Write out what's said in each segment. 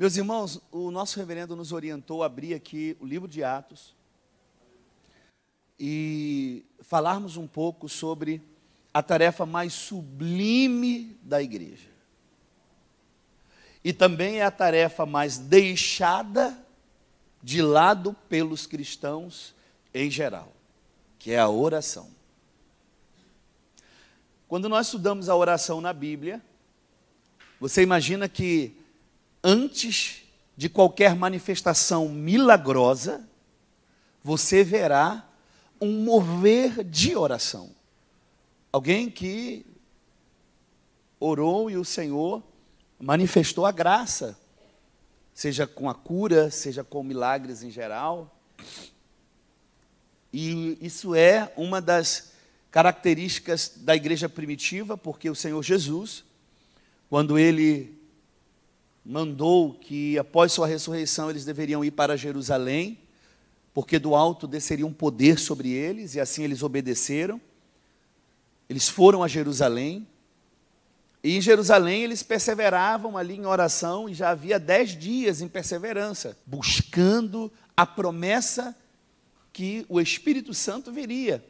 Meus irmãos, o nosso reverendo nos orientou a abrir aqui o livro de Atos e falarmos um pouco sobre a tarefa mais sublime da igreja. E também é a tarefa mais deixada de lado pelos cristãos em geral, que é a oração. Quando nós estudamos a oração na Bíblia, você imagina que antes de qualquer manifestação milagrosa, você verá um mover de oração. Alguém que orou e o Senhor manifestou a graça, seja com a cura, seja com milagres em geral. E isso é uma das características da igreja primitiva, porque o Senhor Jesus, quando ele mandou que após sua ressurreição eles deveriam ir para Jerusalém, porque do alto desceria um poder sobre eles, e assim eles obedeceram. Eles foram a Jerusalém, e em Jerusalém eles perseveravam ali em oração, e já havia dez dias em perseverança, buscando a promessa que o Espírito Santo viria.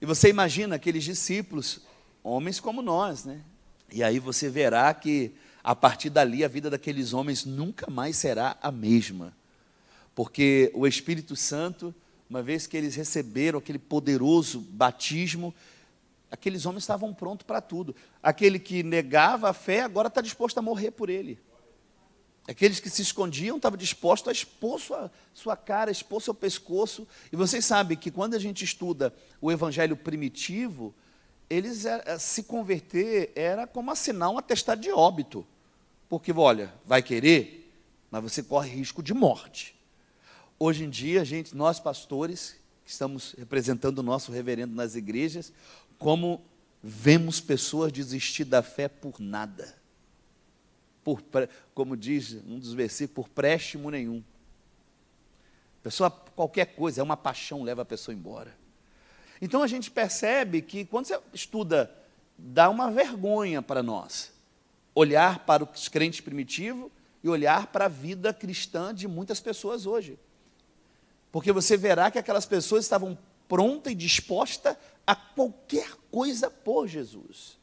E você imagina aqueles discípulos, homens como nós, né? E aí você verá que a partir dali a vida daqueles homens nunca mais será a mesma. Porque o Espírito Santo, uma vez que eles receberam aquele poderoso batismo, aqueles homens estavam prontos para tudo. Aquele que negava a fé agora está disposto a morrer por ele. Aqueles que se escondiam estavam dispostos a expor sua, sua cara, expor seu pescoço. E vocês sabem que quando a gente estuda o evangelho primitivo, eles é, é, se converter era como assinar um atestado de óbito. Porque, olha, vai querer, mas você corre risco de morte. Hoje em dia, gente, nós pastores, que estamos representando o nosso reverendo nas igrejas, como vemos pessoas desistir da fé por nada. Por, como diz um dos versículos, por préstimo nenhum. Pessoa, qualquer coisa, é uma paixão, leva a pessoa embora. Então a gente percebe que quando você estuda, dá uma vergonha para nós olhar para os crentes primitivos e olhar para a vida cristã de muitas pessoas hoje. Porque você verá que aquelas pessoas estavam prontas e dispostas a qualquer coisa por Jesus.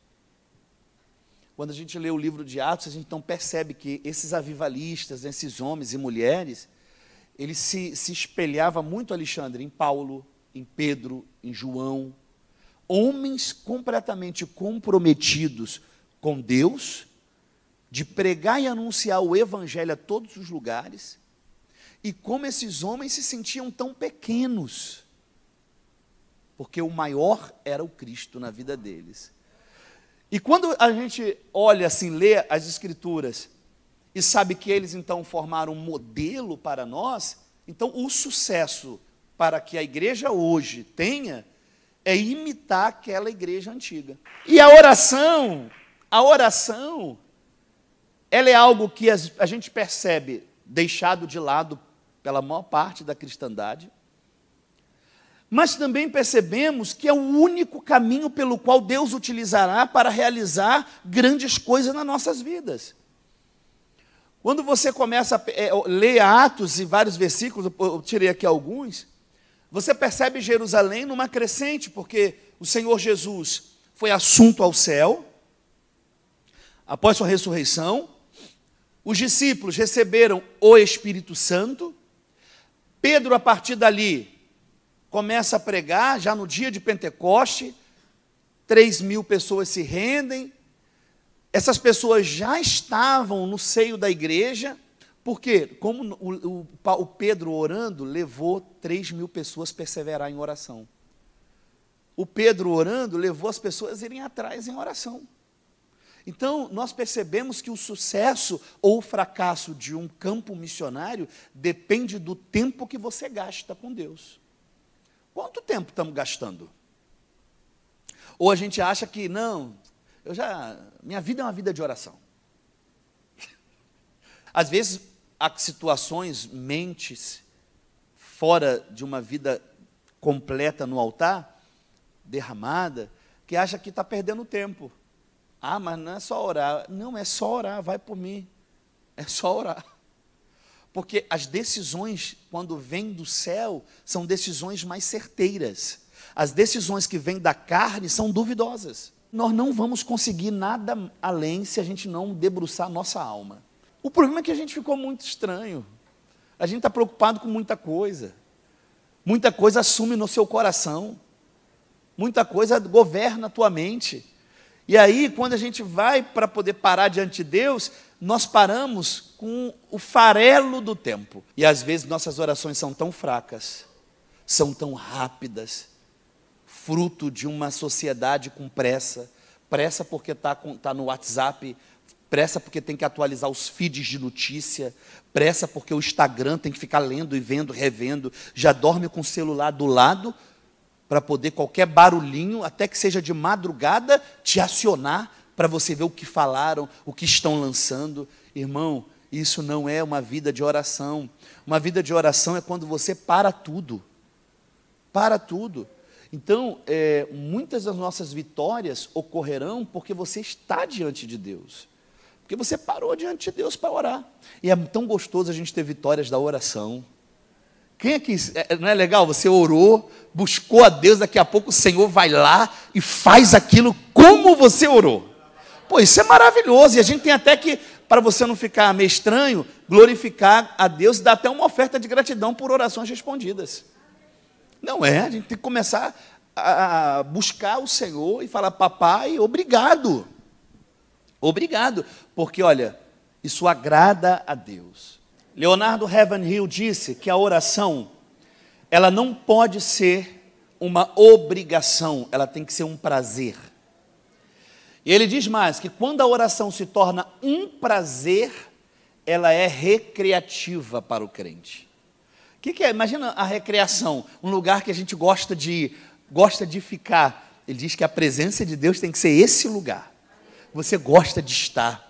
Quando a gente lê o livro de Atos, a gente então percebe que esses avivalistas, esses homens e mulheres, eles se, se espelhavam muito, Alexandre, em Paulo, em Pedro, em João, homens completamente comprometidos com Deus, de pregar e anunciar o Evangelho a todos os lugares, e como esses homens se sentiam tão pequenos, porque o maior era o Cristo na vida deles. E quando a gente olha assim, lê as Escrituras e sabe que eles então formaram um modelo para nós, então o sucesso para que a igreja hoje tenha é imitar aquela igreja antiga. E a oração, a oração, ela é algo que a gente percebe deixado de lado pela maior parte da cristandade, mas também percebemos que é o único caminho pelo qual Deus utilizará para realizar grandes coisas nas nossas vidas. Quando você começa a é, ler Atos e vários versículos, eu tirei aqui alguns, você percebe Jerusalém numa crescente, porque o Senhor Jesus foi assunto ao céu, após sua ressurreição, os discípulos receberam o Espírito Santo, Pedro, a partir dali, começa a pregar, já no dia de Pentecoste, 3 mil pessoas se rendem, essas pessoas já estavam no seio da igreja, porque, como o, o, o Pedro orando levou 3 mil pessoas a perseverar em oração. O Pedro orando levou as pessoas a irem atrás em oração. Então, nós percebemos que o sucesso ou o fracasso de um campo missionário depende do tempo que você gasta com Deus. Quanto tempo estamos gastando? Ou a gente acha que, não, eu já, minha vida é uma vida de oração. Às vezes, há situações, mentes, fora de uma vida completa no altar, derramada, que acha que está perdendo tempo. Ah, mas não é só orar. Não, é só orar, vai por mim. É só orar. Porque as decisões, quando vêm do céu, são decisões mais certeiras. As decisões que vêm da carne são duvidosas. Nós não vamos conseguir nada além se a gente não debruçar nossa alma. O problema é que a gente ficou muito estranho. A gente está preocupado com muita coisa. Muita coisa assume no seu coração. Muita coisa governa a tua mente. E aí, quando a gente vai para poder parar diante de Deus, nós paramos com o farelo do tempo. E às vezes nossas orações são tão fracas, são tão rápidas, fruto de uma sociedade com pressa. Pressa porque está tá no WhatsApp, pressa porque tem que atualizar os feeds de notícia, pressa porque o Instagram tem que ficar lendo e vendo, revendo, já dorme com o celular do lado para poder qualquer barulhinho, até que seja de madrugada, te acionar para você ver o que falaram, o que estão lançando. Irmão, isso não é uma vida de oração. Uma vida de oração é quando você para tudo. Para tudo. Então, é, muitas das nossas vitórias ocorrerão porque você está diante de Deus. Porque você parou diante de Deus para orar. E é tão gostoso a gente ter vitórias da oração. Quem é que. É, não é legal? Você orou, buscou a Deus, daqui a pouco o Senhor vai lá e faz aquilo como você orou. Pô, isso é maravilhoso. E a gente tem até que, para você não ficar meio estranho, glorificar a Deus e dar até uma oferta de gratidão por orações respondidas. Não é? A gente tem que começar a buscar o Senhor e falar, papai, obrigado. Obrigado, porque olha, isso agrada a Deus. Leonardo Hill disse que a oração ela não pode ser uma obrigação, ela tem que ser um prazer. E ele diz mais que quando a oração se torna um prazer, ela é recreativa para o crente. O que, que, é? Imagina a recreação, um lugar que a gente gosta de gosta de ficar. Ele diz que a presença de Deus tem que ser esse lugar você gosta de estar.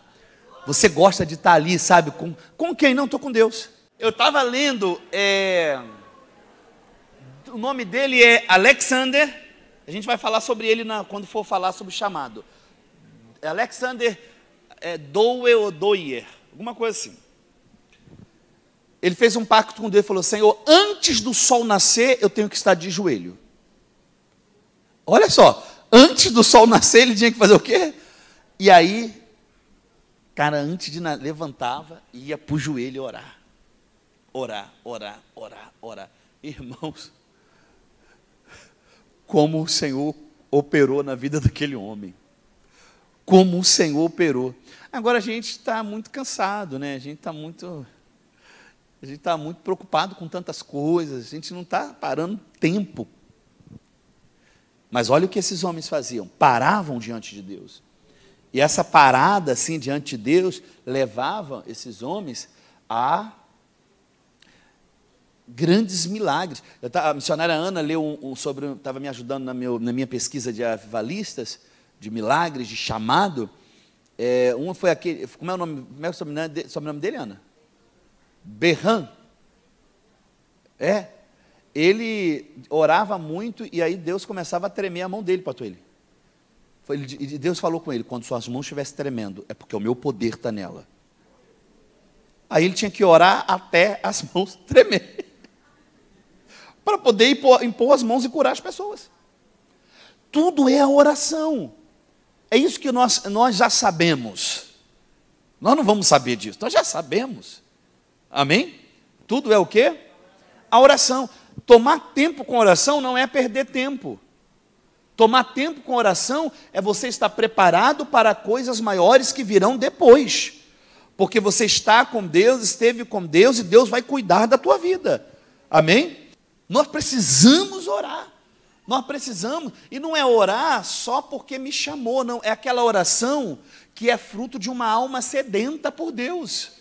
Você gosta de estar ali, sabe? Com, com quem? Não, estou com Deus. Eu estava lendo, é... o nome dele é Alexander, a gente vai falar sobre ele na, quando for falar sobre o chamado. Alexander é, Doe ou Doyer, alguma coisa assim. Ele fez um pacto com Deus e falou: Senhor, antes do sol nascer, eu tenho que estar de joelho. Olha só, antes do sol nascer, ele tinha que fazer o quê? E aí, cara, antes de levantava, ia para o joelho orar. Orar, orar, orar, orar. Irmãos, como o Senhor operou na vida daquele homem. Como o Senhor operou. Agora a gente está muito cansado, né? A gente está muito. A gente está muito preocupado com tantas coisas, a gente não está parando tempo. Mas olha o que esses homens faziam: paravam diante de Deus e essa parada assim diante de Deus levava esses homens a grandes milagres. Eu, a missionária Ana leu um, um sobre, estava me ajudando na, meu, na, minha pesquisa de avivalistas, de milagres, de chamado. É, uma foi aquele, como é o nome, como é o sobrenome, de, sobrenome dele, Ana? Berran. É. Ele orava muito e aí Deus começava a tremer a mão dele, para ele. E Deus falou com ele: quando suas mãos estivessem tremendo, é porque o meu poder está nela. Aí ele tinha que orar até as mãos tremer para poder impor, impor, as mãos e curar as pessoas. Tudo é a oração. É isso que nós, nós já sabemos. Nós não vamos saber disso, nós já sabemos. Amém? Tudo é o que? A oração. Tomar tempo com oração não é perder tempo. Tomar tempo com oração é você estar preparado para coisas maiores que virão depois. Porque você está com Deus, esteve com Deus e Deus vai cuidar da tua vida. Amém? Nós precisamos orar. Nós precisamos, e não é orar só porque me chamou, não, é aquela oração que é fruto de uma alma sedenta por Deus.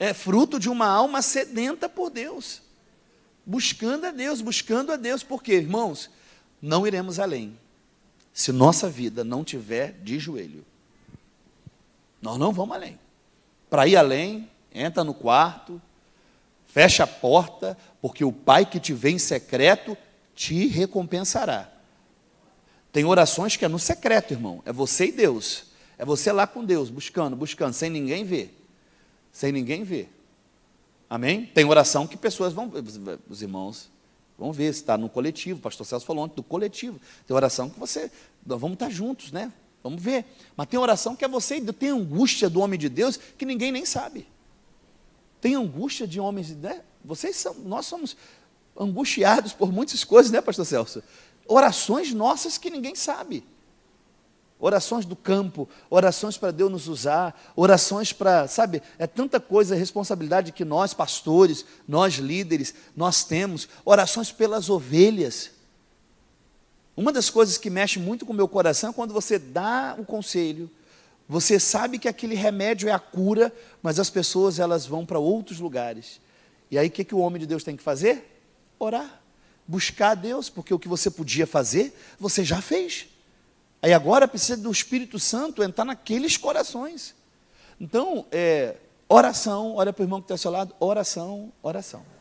É fruto de uma alma sedenta por Deus. Buscando a Deus, buscando a Deus, porque, irmãos, não iremos além se nossa vida não tiver de joelho. Nós não vamos além. Para ir além, entra no quarto, fecha a porta, porque o Pai que te vê em secreto te recompensará. Tem orações que é no secreto, irmão. É você e Deus. É você lá com Deus, buscando, buscando, sem ninguém ver. Sem ninguém ver. Amém? Tem oração que pessoas vão. Os irmãos Vamos ver se está no coletivo. O pastor Celso falou ontem do coletivo. Tem oração que você. Vamos estar juntos, né? Vamos ver. Mas tem oração que é você. Tem angústia do homem de Deus que ninguém nem sabe. Tem angústia de homens. Né? Vocês são. Nós somos angustiados por muitas coisas, né, pastor Celso? Orações nossas que ninguém sabe orações do campo, orações para Deus nos usar, orações para, sabe, é tanta coisa, responsabilidade que nós, pastores, nós líderes, nós temos, orações pelas ovelhas. Uma das coisas que mexe muito com o meu coração é quando você dá o conselho, você sabe que aquele remédio é a cura, mas as pessoas elas vão para outros lugares. E aí o que, que o homem de Deus tem que fazer? Orar, buscar a Deus, porque o que você podia fazer, você já fez. Aí agora precisa do Espírito Santo entrar naqueles corações. Então, é, oração, olha para o irmão que está ao seu lado, oração, oração.